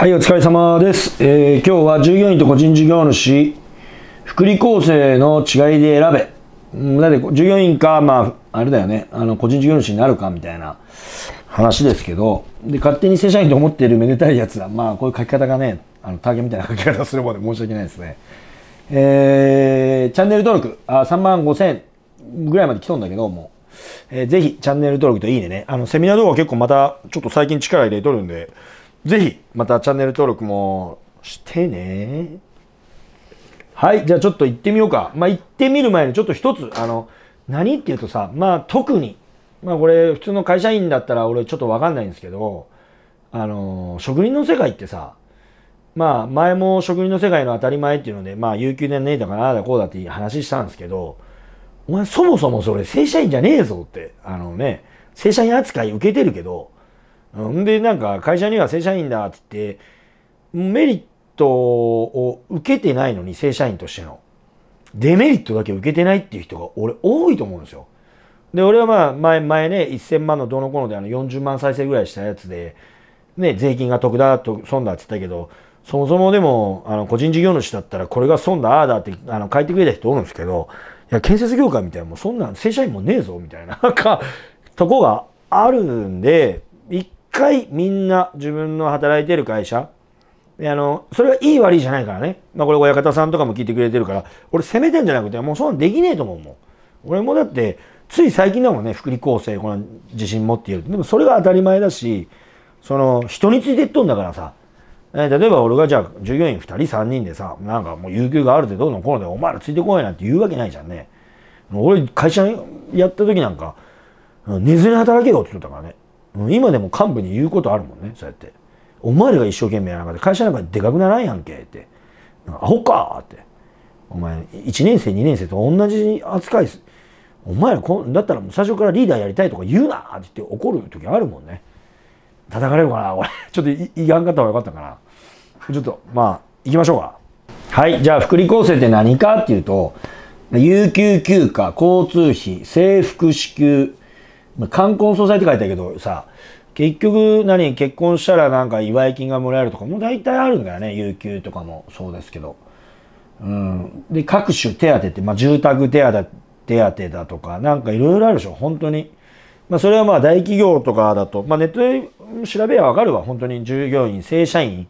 はい、お疲れ様です。えー、今日は従業員と個人事業主、福利厚生の違いで選べ。うん、だって従業員か、まあ、あれだよね、あの、個人事業主になるかみたいな話ですけど、で、勝手に正社員と思っているめでたいやつは、まあ、こういう書き方がね、あの、ターゲみたいな書き方するまで申し訳ないですね。えー、チャンネル登録、あ3万5千ぐらいまで来とんだけど、もう。えー、ぜひ、チャンネル登録といいねね。あの、セミナー動画結構また、ちょっと最近力入れとるんで、ぜひ、またチャンネル登録もしてね。はい、じゃあちょっと行ってみようか。まあ、行ってみる前にちょっと一つ、あの、何っていうとさ、まあ、特に、まあ、これ、普通の会社員だったら俺ちょっと分かんないんですけど、あの、職人の世界ってさ、まあ、前も職人の世界の当たり前っていうので、まあ、有給でねえだからだこうだって話したんですけど、お前そもそもそれ正社員じゃねえぞって、あのね、正社員扱い受けてるけど、んでなんか会社には正社員だって言ってメリットを受けてないのに正社員としてのデメリットだけ受けてないっていう人が俺多いと思うんですよ。で俺はまあ前前ね1000万のどのこのであの40万再生ぐらいしたやつで、ね、税金が得だと損だって言ったけどそもそもでもあの個人事業主だったらこれが損だああだってあの書いてくれた人おるんですけどいや建設業界みたいなもうそんなん正社員もねえぞみたいななんかとこがあるんで回みんな自分の働いてる会社、あの、それがいい悪いじゃないからね。まあこれ親方さんとかも聞いてくれてるから、俺責めてんじゃなくて、もうそんなんできねえと思うもん。俺もだって、つい最近だもんね、福利厚生、この自信持っている。でもそれが当たり前だし、その、人についてっとんだからさ、え例えば俺がじゃあ従業員2人3人でさなんかもう有給があるってどうのこうのでお前らついてこいなんて言うわけないじゃんね俺会社やった時なんか寝ずに働けよって言ってたからね今でも幹部に言うことあるもんねそうやって「お前らが一生懸命やらなかっ会社なんかでかくならんやんけ」って「アホか!」って「お前1年生2年生と同じ扱いすお前らこだったら最初からリーダーやりたいとか言うな!」って言って怒る時あるもんね叩かれるかな俺 ちょっといやんかった方がよかったかなちょっとまあ行きましょうかはいじゃあ福利厚生って何かっていうと有給休暇交通費制服支給冠婚葬祭って書いてあるけどさ、結局何、結婚したらなんか祝い金がもらえるとか、もう大体あるんだよね。有給とかもそうですけど。うん。で、各種手当って、まあ、住宅手当、手当だとか、なんかいろいろあるでしょ。本当に。まあ、それはまあ大企業とかだと、まあ、ネットで調べればわかるわ。本当に従業員、正社員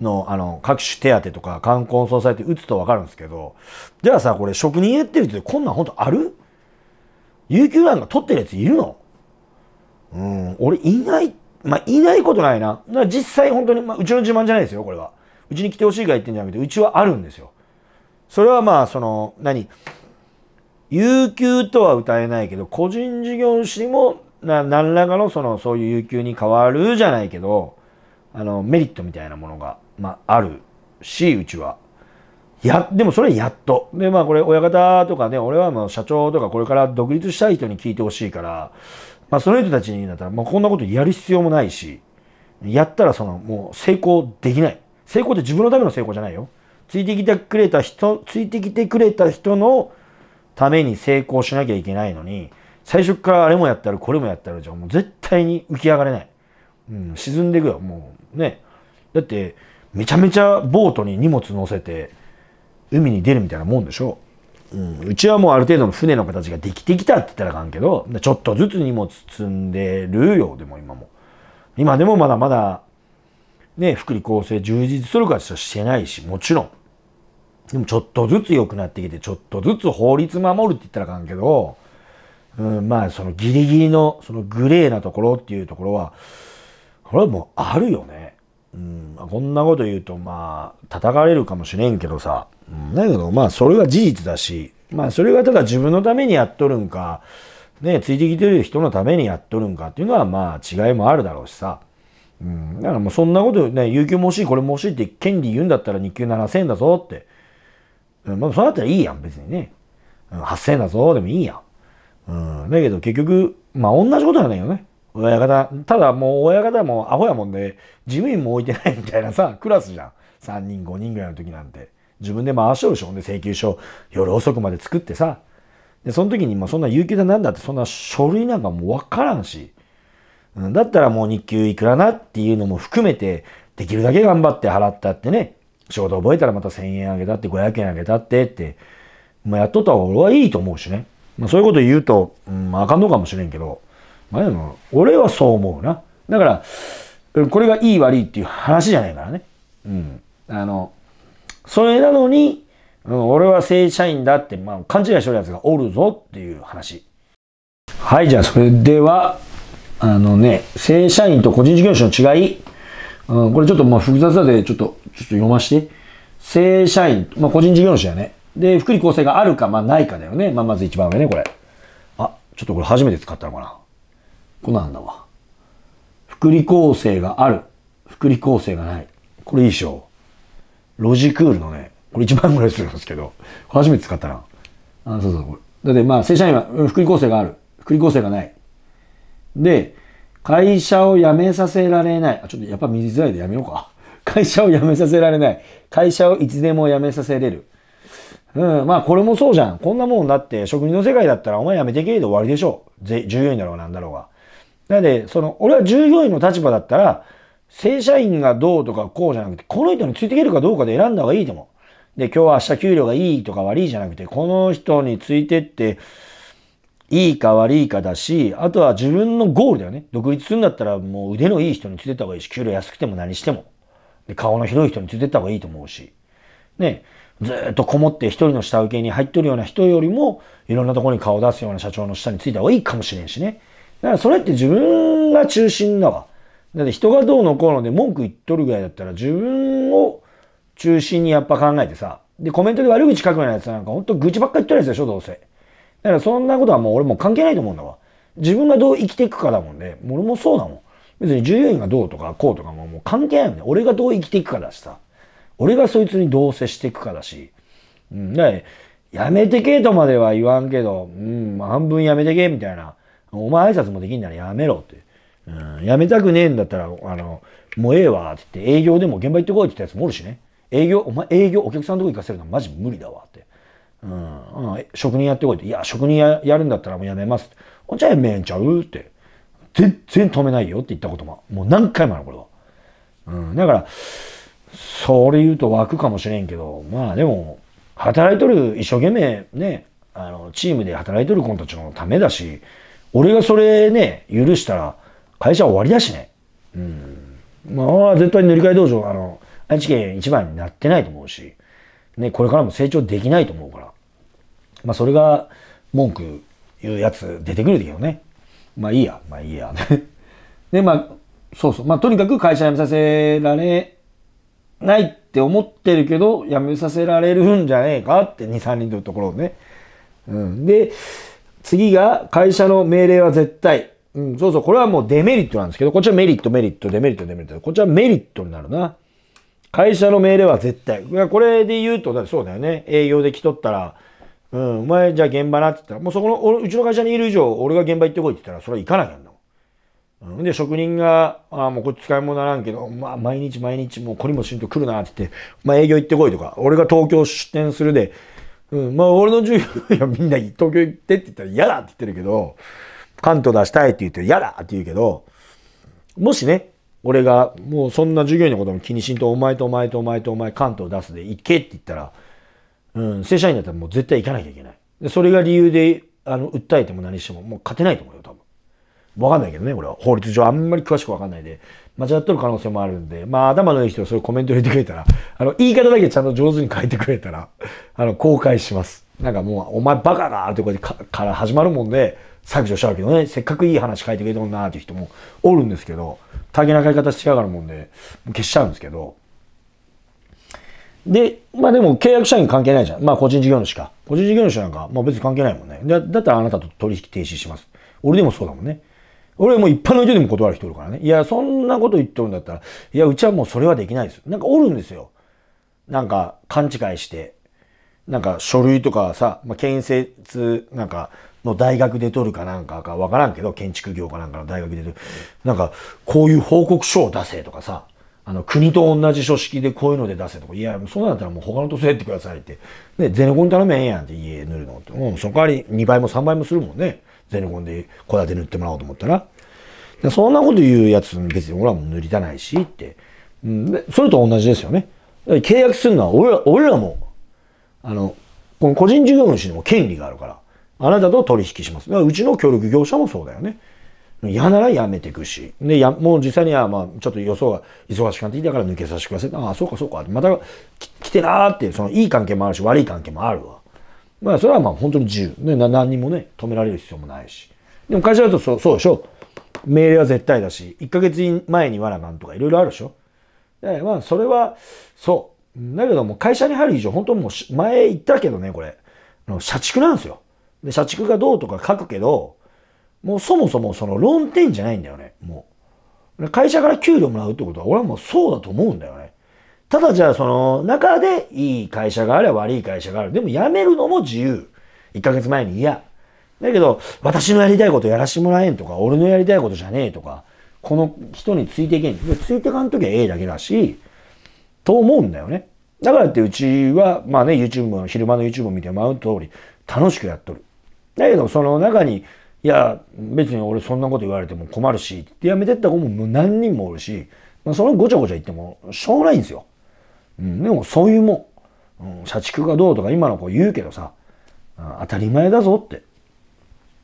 のあの各種手当とか、冠婚葬祭って打つとわかるんですけど、じゃあさ、これ職人やってるってこんなん本当ある有給なんか取ってるやついるのうん、俺いない、まあ、いないことないな。実際本当に、まあ、うちの自慢じゃないですよ、これは。うちに来てほしいから言ってんじゃなくて、うちはあるんですよ。それはまあ、その、何有給とは歌えないけど、個人事業主にも、な何らかのその、そういう有給に変わるじゃないけど、あの、メリットみたいなものが、まあ、あるし、うちは。や、でもそれやっと。で、まあこれ親方とかね、俺はもう社長とかこれから独立したい人に聞いてほしいから、まあ、その人たちにだったら、まあ、こんなことやる必要もないし、やったらその、もう成功できない。成功って自分のための成功じゃないよ。ついてきてくれた人、ついてきてくれた人のために成功しなきゃいけないのに、最初からあれもやったらこれもやったらじゃもう絶対に浮き上がれない。うん、沈んでいくよ、もうね。だって、めちゃめちゃボートに荷物乗せて、海に出るみたいなもんでしょ。うん、うちはもうある程度の船の形ができてきたって言ったらあかんけどちょっとずつ荷物積んでるよでも今も今でもまだまだね福利厚生充実するかしてないしもちろんでもちょっとずつ良くなってきてちょっとずつ法律守るって言ったらあかんけど、うん、まあそのギリギリのそのグレーなところっていうところはこれはもうあるよねうん、こんなこと言うと、まあ、叩かれるかもしれんけどさ。うん、だけど、まあ、それは事実だし、まあ、それがただ自分のためにやっとるんか、ね、ついてきてる人のためにやっとるんかっていうのは、まあ、違いもあるだろうしさ。うん、だからもうそんなことね、有給も欲しい、これも欲しいって権利言うんだったら日給7000円だぞって。うん、まあ、そうだったらいいやん、別にね。うん、8000円だぞ、でもいいやん。うん、だけど結局、まあ、同じことないよね。親方、ただもう親方もアホやもんで、事務員も置いてないみたいなさ、クラスじゃん。3人、5人ぐらいの時なんて。自分で回しうるしょ、ほんで請求書、夜遅くまで作ってさ。で、その時に、まあそんな有給だなんだって、そんな書類なんかもうわからんし。だったらもう日給いくらなっていうのも含めて、できるだけ頑張って払ったってね、仕事覚えたらまた1000円あげたって、500円あげたってって、まあやっとった方が俺はいいと思うしね。まあそういうこと言うと、うん、まああかんのかもしれんけど、俺はそう思うな。だから、これがいい悪いっていう話じゃないからね。うん。あの、それなのに、うん、俺は正社員だって、まあ、勘違いしてるやつがおるぞっていう話。はい、じゃあそれでは、あのね、正社員と個人事業主の違い。うん、これちょっとまあ複雑だで、ちょっと、ちょっと読まして。正社員、まあ個人事業主だね。で、福利厚生があるか、まあないかだよね。まあまず一番上ね、これ。あ、ちょっとこれ初めて使ったのかな。こんなんだわ。福利厚生がある。福利厚生がない。これいいでしょ。ロジクールのね、これ1万ぐらいするんですけど、初めて使ったな。あ、そうそう、これ。だってまあ、正社員は福利厚生がある。福利厚生がない。で、会社を辞めさせられない。あ、ちょっとやっぱ見づらいでやめようか。会社を辞めさせられない。会社をいつでも辞めさせれる。うん、まあこれもそうじゃん。こんなもんだって、職人の世界だったらお前辞めてけえで終わりでしょう。従業員だろうなんだろうが。なので、その、俺は従業員の立場だったら、正社員がどうとかこうじゃなくて、この人についていけるかどうかで選んだ方がいいと思う。で、今日は明日給料がいいとか悪いじゃなくて、この人についてって、いいか悪いかだし、あとは自分のゴールだよね。独立するんだったらもう腕のいい人についてった方がいいし、給料安くても何しても。で、顔の広い人についてった方がいいと思うし。ね、ずっとこもって一人の下請けに入っとるような人よりも、いろんなところに顔を出すような社長の下についた方がいいかもしれんしね。だからそれって自分が中心だわ。だって人がどうのこうので文句言っとるぐらいだったら自分を中心にやっぱ考えてさ。で、コメントで悪口書くようなやつなんかほんと愚痴ばっかり言ってるやつでしょ、どうせ。だからそんなことはもう俺も関係ないと思うんだわ。自分がどう生きていくかだもんね。俺もそうだもん。別に従業員がどうとかこうとかももう関係ないもんね。俺がどう生きていくかだしさ。俺がそいつにどう接していくかだし。うん。だやめてけとまでは言わんけど、うん、半分やめてけみたいな。お前挨拶もできんならやめろって。うん、やめたくねえんだったら、あの、もうええわって言って営業でも現場行ってこいって言ったやつもおるしね。営業、お前営業、お客さんのとこ行かせるのはマジ無理だわって。うん、うん、職人やってこいって。いや、職人ややるんだったらもうやめますって。ほじゃやめんちゃうって。全然止めないよって言ったことも、もう何回もある、これは。うん、だから、それ言うと湧くかもしれんけど、まあでも、働いとる、一生懸命ね、あの、チームで働いとる子たちのためだし、俺がそれね、許したら、会社終わりだしね。うん。まあ、絶対塗り替え道場、あの、愛知県一番になってないと思うし、ね、これからも成長できないと思うから。まあ、それが、文句言うやつ出てくるけどね。まあいいや、まあいいや。で、まあ、そうそう。まあとにかく会社辞めさせられないって思ってるけど、辞めさせられるんじゃねえかって2、3人のところをね。うん。で、次が会社の命令は絶対。うん、そうそう、これはもうデメリットなんですけど、こっちはメリット、メリット、デメリット、デメリット。こっちはメリットになるな。会社の命令は絶対。これで言うと、そうだよね。営業で来とったら、うん、お前じゃあ現場なって言ったら、もうそこの、うちの会社にいる以上、俺が現場行ってこいって言ったら、それは行かなきゃんだうん、で、職人が、ああ、もうこっち使い物ならんけど、まあ、毎日毎日もうこれもしんと来るなって言って、まあ営業行ってこいとか、俺が東京出店するで、うん、まあ俺の授業、いやみんな東京行ってって言ったら嫌だって言ってるけど、関東出したいって言って嫌だって言うけど、もしね、俺がもうそんな授業のことも気にしんと、お前とお前とお前とお前関東出すで行けって言ったら、うん、正社員だったらもう絶対行かなきゃいけない。でそれが理由で、あの、訴えても何しても、もう勝てないと思うよ、多分。わかんないけどね、俺は。法律上あんまり詳しくわかんないで、間違ってる可能性もあるんで、まあ頭のいい人はそういうコメント入れてくれたら、あの、言い方だけちゃんと上手に書いてくれたら、あの、公開します。なんかもう、お前バカだってこうやってから始まるもんで、削除しちゃうけどね、せっかくいい話書いてくれたもんなっていう人もおるんですけど、大変な書き方しやがるもんで、消しちゃうんですけど。で、まあでも契約社員関係ないじゃん。まあ個人事業主か。個人事業主なんか、まあ別に関係ないもんね。だだったらあなたと取引停止します。俺でもそうだもんね。俺も一般の人でも断る人いるからね。いや、そんなこと言ってるんだったら、いや、うちはもうそれはできないです。なんかおるんですよ。なんか勘違いして、なんか書類とかさ、まあ、建設なんかの大学で取るかなんかかわからんけど、建築業かなんかの大学で取る。なんか、こういう報告書を出せとかさ、あの、国と同じ書式でこういうので出せとか、いや、もうそうなんだったらもう他のとせやってくださいって。で、ゼネコン頼めへんやんって家塗るのって。うん、その代わり2倍も3倍もするもんね。ゼネコンで戸建て塗ってもらおうと思ったら。そんなこと言うやつ別に俺はもう塗りたないしって。うん、それと同じですよね。契約するのは俺ら俺らも、あの、この個人事業主にも権利があるから、あなたと取引します。だからうちの協力業者もそうだよね。嫌ならやめていくし。で、や、もう実際には、まあ、ちょっと予想が忙しくなってきたから抜けさせてください。ああ、そうかそうか。また来てなーっていう、そのいい関係もあるし、悪い関係もあるわ。まあ、それはまあ本当に自由。ね、何にもね、止められる必要もないし。でも会社だとそうそうでしょ。命令は絶対だし、1ヶ月前にわらなんとかいろいろあるでしょ。でまあ、それは、そう。だけども、会社に入る以上、本当もう、前言ったけどね、これ。社畜なんですよ。で、社畜がどうとか書くけど、もうそもそもその論点じゃないんだよね、もう。会社から給料もらうってことは、俺はもうそうだと思うんだよね。ただじゃあその中でいい会社があれば悪い会社がある。でも辞めるのも自由。1ヶ月前に嫌。だけど、私のやりたいことやらしてもらえんとか、俺のやりたいことじゃねえとか、この人についていけん。ついてかんときはええだけだし、と思うんだよね。だからってうちは、まあね、YouTube も、昼間の YouTube を見てもらう通り、楽しくやっとる。だけど、その中に、いや、別に俺そんなこと言われても困るし、ってやめてった子も何人もおるし、まあ、そのごちゃごちゃ言ってもしょうがないんですよ。うん、でもそういうもん、うん、社畜がどうとか今の子言うけどさ、うん、当たり前だぞって。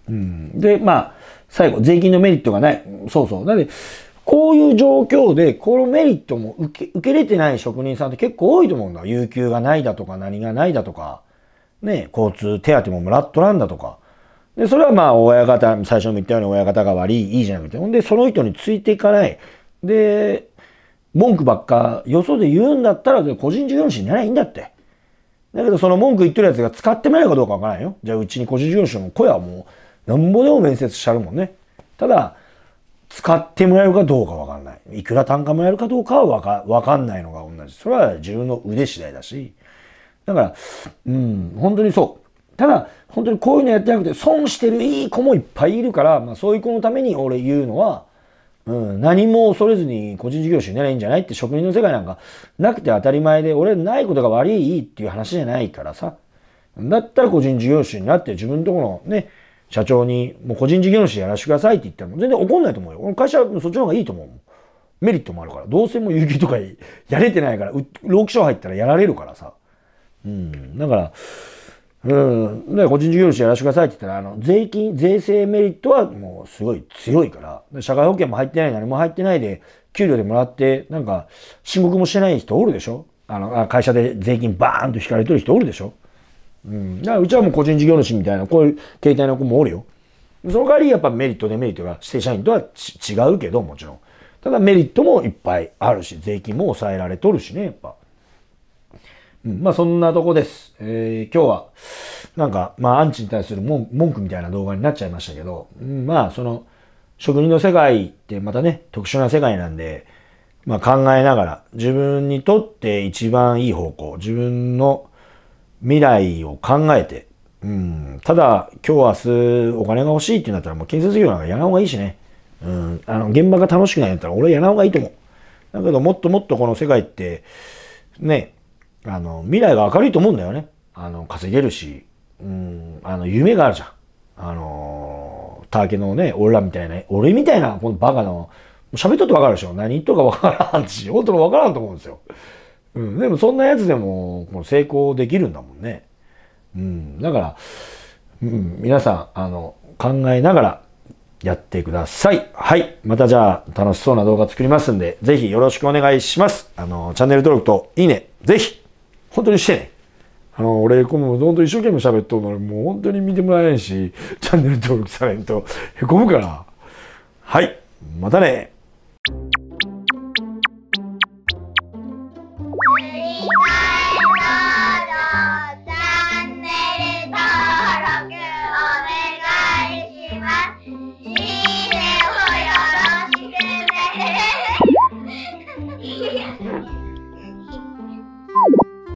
うん、で、まあ、最後、税金のメリットがない。そうそう。だって、こういう状況で、このメリットも受け、受けれてない職人さんって結構多いと思うんだ。有給がないだとか、何がないだとか、ね、交通手当ももらっとらんだとか。で、それはまあ、親方、最初も言ったように親方が悪い、いいじゃなくて。ほんで、その人についていかない。で、文句ばっかよそで言うんだったら、個人事業主になりゃいいんだって。だけど、その文句言ってるやつが使ってらないかどうかわからないよ。じゃあ、うちに個人事業主の声はもう、なんぼでも面接しちゃうもんね。ただ、使ってもらえるかどうかわかんない。いくら単価もやるかどうかはわかわかんないのが同じ。それは自分の腕次第だし。だから、うん、本当にそう。ただ、本当にこういうのやってなくて、損してるいい子もいっぱいいるから、まあ、そういう子のために俺言うのは、うん、何も恐れずに個人事業主になればいいんじゃないって職人の世界なんかなくて当たり前で、俺ないことが悪いいいっていう話じゃないからさ。だったら個人事業主になって自分のところのね、社長にもう個人事業主やらせてくださいって言ったら全然怒んないと思うよ。会社そっちの方がいいと思うメリットもあるから。どうせもう有給とかやれてないから、労基署入ったらやられるからさ。うん。だから、うん、で個人事業主やらせてくださいって言ったらあの税金税制メリットはもうすごい強いから社会保険も入ってない何も入ってないで給料でもらってなんか申告もしてない人おるでしょあの会社で税金バーンと引かれてる人おるでしょ、うん、だからうちはもう個人事業主みたいなこういう携帯の子もおるよその代わりやっぱメリットデメリットが正社員とは違うけどもちろんただメリットもいっぱいあるし税金も抑えられとるしねやっぱうん、まあそんなとこです。えー、今日は、なんか、まあアンチに対する文句みたいな動画になっちゃいましたけど、うん、まあその、職人の世界ってまたね、特殊な世界なんで、まあ考えながら、自分にとって一番いい方向、自分の未来を考えて、うん、ただ、今日明日お金が欲しいってなったら、もう建設業なんかやらん方がいいしね。うん、あの、現場が楽しくないんだったら俺やらん方がいいと思う。だけど、もっともっとこの世界って、ね、あの、未来が明るいと思うんだよね。あの、稼げるし、うん、あの、夢があるじゃん。あの、ターケのね、俺らみたいな、俺みたいな、このバカの、喋っとってわかるでしょ。何言っとるかわからんし、本当のわからんと思うんですよ。うん、でもそんなやつでも、成功できるんだもんね。うん、だから、うん、皆さん、あの、考えながらやってください。はい。またじゃあ、楽しそうな動画作りますんで、ぜひよろしくお願いします。あの、チャンネル登録といいね、ぜひ本当にしてね。あの、俺、こも本当一生懸命喋っとるのに、もう本当に見てもらえんし、チャンネル登録されんとへこむから。はい。またね。